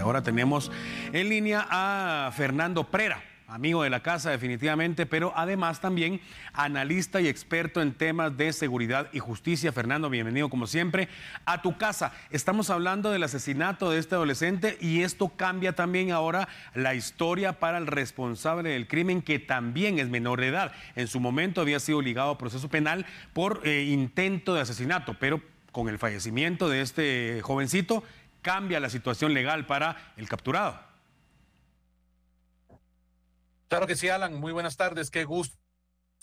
Ahora tenemos en línea a Fernando Prera, amigo de la casa definitivamente, pero además también analista y experto en temas de seguridad y justicia. Fernando, bienvenido como siempre a tu casa. Estamos hablando del asesinato de este adolescente y esto cambia también ahora la historia para el responsable del crimen que también es menor de edad. En su momento había sido ligado a proceso penal por eh, intento de asesinato, pero con el fallecimiento de este jovencito cambia la situación legal para el capturado. Claro que sí, Alan. Muy buenas tardes. Qué gusto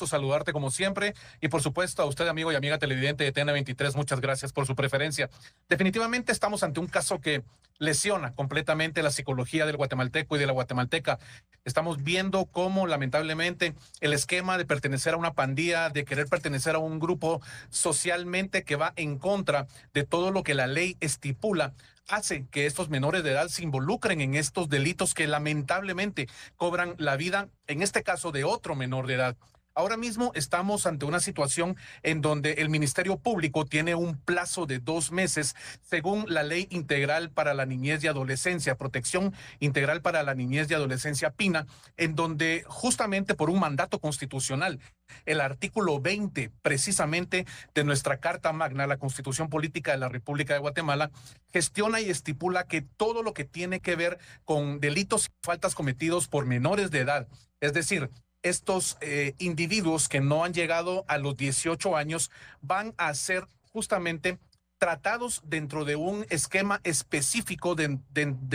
saludarte como siempre y por supuesto a usted amigo y amiga televidente de TN23 muchas gracias por su preferencia. Definitivamente estamos ante un caso que lesiona completamente la psicología del guatemalteco y de la guatemalteca. Estamos viendo cómo lamentablemente el esquema de pertenecer a una pandilla, de querer pertenecer a un grupo socialmente que va en contra de todo lo que la ley estipula, hace que estos menores de edad se involucren en estos delitos que lamentablemente cobran la vida, en este caso, de otro menor de edad. Ahora mismo estamos ante una situación en donde el Ministerio Público tiene un plazo de dos meses, según la Ley Integral para la Niñez y Adolescencia, Protección Integral para la Niñez y Adolescencia PINA, en donde justamente por un mandato constitucional, el artículo 20 precisamente de nuestra Carta Magna, la Constitución Política de la República de Guatemala, gestiona y estipula que todo lo que tiene que ver con delitos y faltas cometidos por menores de edad, es decir, estos eh, individuos que no han llegado a los 18 años van a ser justamente tratados dentro de un esquema específico de,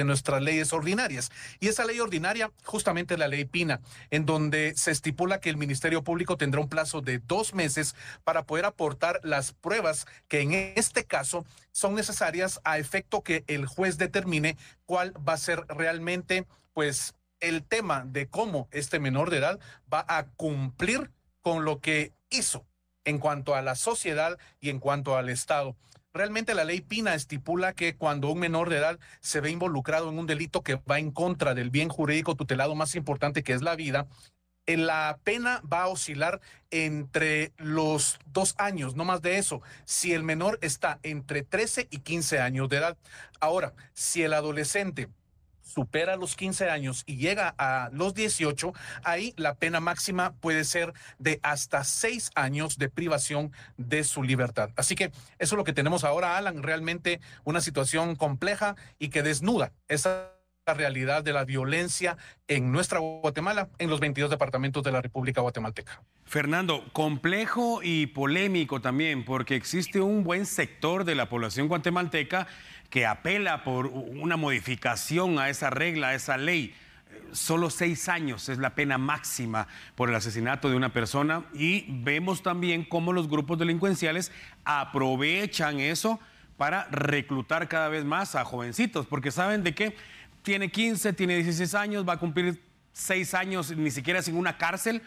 nuestras leyes ordinarias. Y esa ley ordinaria, justamente la ley Pina, en donde se estipula que el Ministerio Público tendrá un plazo de dos meses para poder aportar las pruebas que en este caso son necesarias a efecto que el juez determine cuál va a ser realmente pues el tema de cómo este menor de edad va a cumplir con lo que hizo en cuanto a la sociedad y en cuanto al Estado. Realmente la ley Pina estipula que cuando un menor de edad se ve involucrado en un delito que va en contra del bien jurídico tutelado más importante que es la vida, eh, la pena va a oscilar entre los dos años, no más de eso, si el menor está entre 13 y 15 años de edad. Ahora, si el adolescente supera los 15 años y llega a los 18, ahí la pena máxima puede ser de hasta seis años de privación de su libertad. Así que eso es lo que tenemos ahora, Alan, realmente una situación compleja y que desnuda esa la realidad de la violencia en nuestra Guatemala, en los 22 departamentos de la República Guatemalteca. Fernando, complejo y polémico también, porque existe un buen sector de la población guatemalteca que apela por una modificación a esa regla, a esa ley. Solo seis años es la pena máxima por el asesinato de una persona y vemos también cómo los grupos delincuenciales aprovechan eso para reclutar cada vez más a jovencitos, porque saben de qué, tiene 15, tiene 16 años, va a cumplir 6 años ni siquiera sin una cárcel.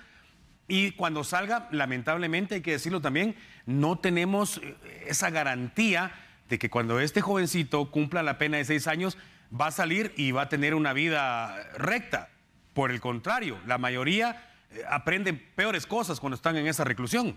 Y cuando salga, lamentablemente, hay que decirlo también, no tenemos eh, esa garantía de que cuando este jovencito cumpla la pena de 6 años, va a salir y va a tener una vida recta. Por el contrario, la mayoría eh, aprende peores cosas cuando están en esa reclusión.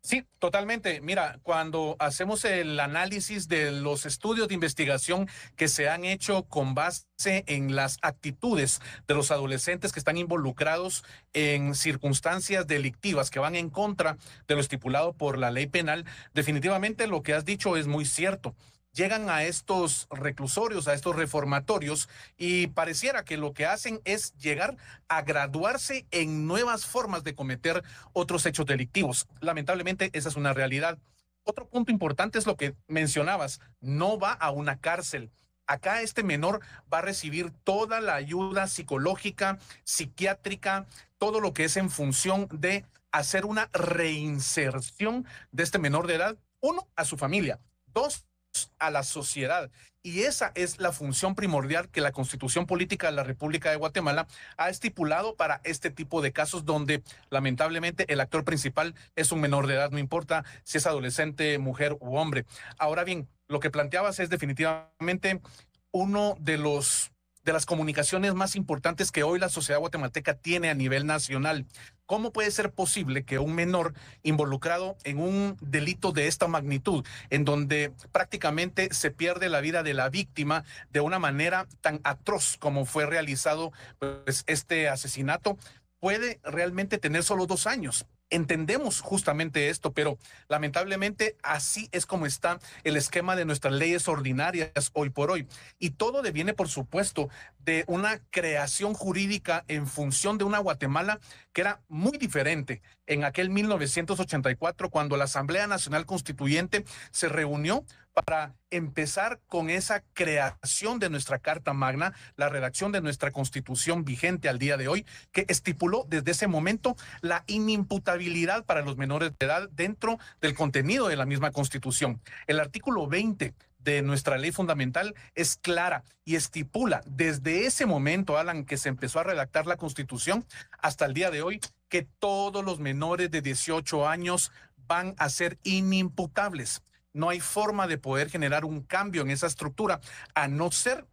Sí, totalmente. Mira, cuando hacemos el análisis de los estudios de investigación que se han hecho con base en las actitudes de los adolescentes que están involucrados en circunstancias delictivas que van en contra de lo estipulado por la ley penal, definitivamente lo que has dicho es muy cierto llegan a estos reclusorios, a estos reformatorios, y pareciera que lo que hacen es llegar a graduarse en nuevas formas de cometer otros hechos delictivos. Lamentablemente, esa es una realidad. Otro punto importante es lo que mencionabas, no va a una cárcel. Acá este menor va a recibir toda la ayuda psicológica, psiquiátrica, todo lo que es en función de hacer una reinserción de este menor de edad, uno, a su familia, dos, a la sociedad. Y esa es la función primordial que la Constitución Política de la República de Guatemala ha estipulado para este tipo de casos donde lamentablemente el actor principal es un menor de edad, no importa si es adolescente, mujer u hombre. Ahora bien, lo que planteabas es definitivamente uno de los de las comunicaciones más importantes que hoy la sociedad guatemalteca tiene a nivel nacional. ¿Cómo puede ser posible que un menor involucrado en un delito de esta magnitud, en donde prácticamente se pierde la vida de la víctima de una manera tan atroz como fue realizado pues, este asesinato, puede realmente tener solo dos años? entendemos justamente esto, pero lamentablemente así es como está el esquema de nuestras leyes ordinarias hoy por hoy. Y todo deviene, por supuesto, de una creación jurídica en función de una Guatemala que era muy diferente en aquel 1984, cuando la Asamblea Nacional Constituyente se reunió para empezar con esa creación de nuestra Carta Magna, la redacción de nuestra Constitución vigente al día de hoy, que estipuló desde ese momento la inimputabilidad para los menores de edad dentro del contenido de la misma Constitución. El artículo 20 de nuestra ley fundamental es clara y estipula desde ese momento, Alan, que se empezó a redactar la Constitución hasta el día de hoy, que todos los menores de 18 años van a ser inimputables no hay forma de poder generar un cambio en esa estructura, a no ser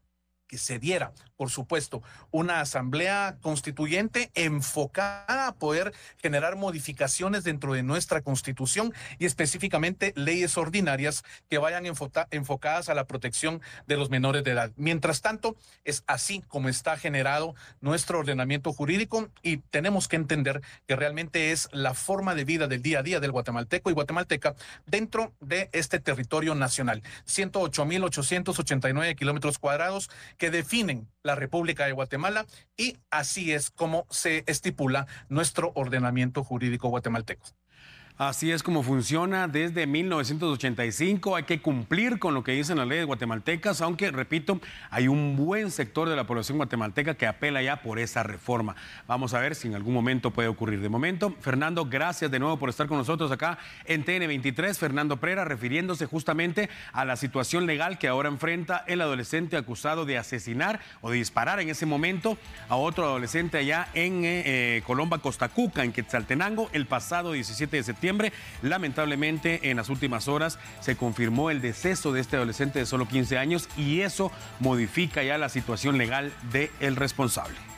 que se diera, por supuesto, una asamblea constituyente enfocada a poder generar modificaciones dentro de nuestra constitución y específicamente leyes ordinarias que vayan enfocadas a la protección de los menores de edad. Mientras tanto, es así como está generado nuestro ordenamiento jurídico y tenemos que entender que realmente es la forma de vida del día a día del guatemalteco y guatemalteca dentro de este territorio nacional. 108.889 kilómetros cuadrados que definen la República de Guatemala y así es como se estipula nuestro ordenamiento jurídico guatemalteco. Así es como funciona desde 1985. Hay que cumplir con lo que dicen las leyes guatemaltecas, aunque, repito, hay un buen sector de la población guatemalteca que apela ya por esa reforma. Vamos a ver si en algún momento puede ocurrir. De momento, Fernando, gracias de nuevo por estar con nosotros acá en TN23. Fernando Prera, refiriéndose justamente a la situación legal que ahora enfrenta el adolescente acusado de asesinar o de disparar en ese momento a otro adolescente allá en eh, eh, Colomba, Costa Cuca, en Quetzaltenango, el pasado 17 de septiembre Lamentablemente, en las últimas horas se confirmó el deceso de este adolescente de solo 15 años y eso modifica ya la situación legal del responsable.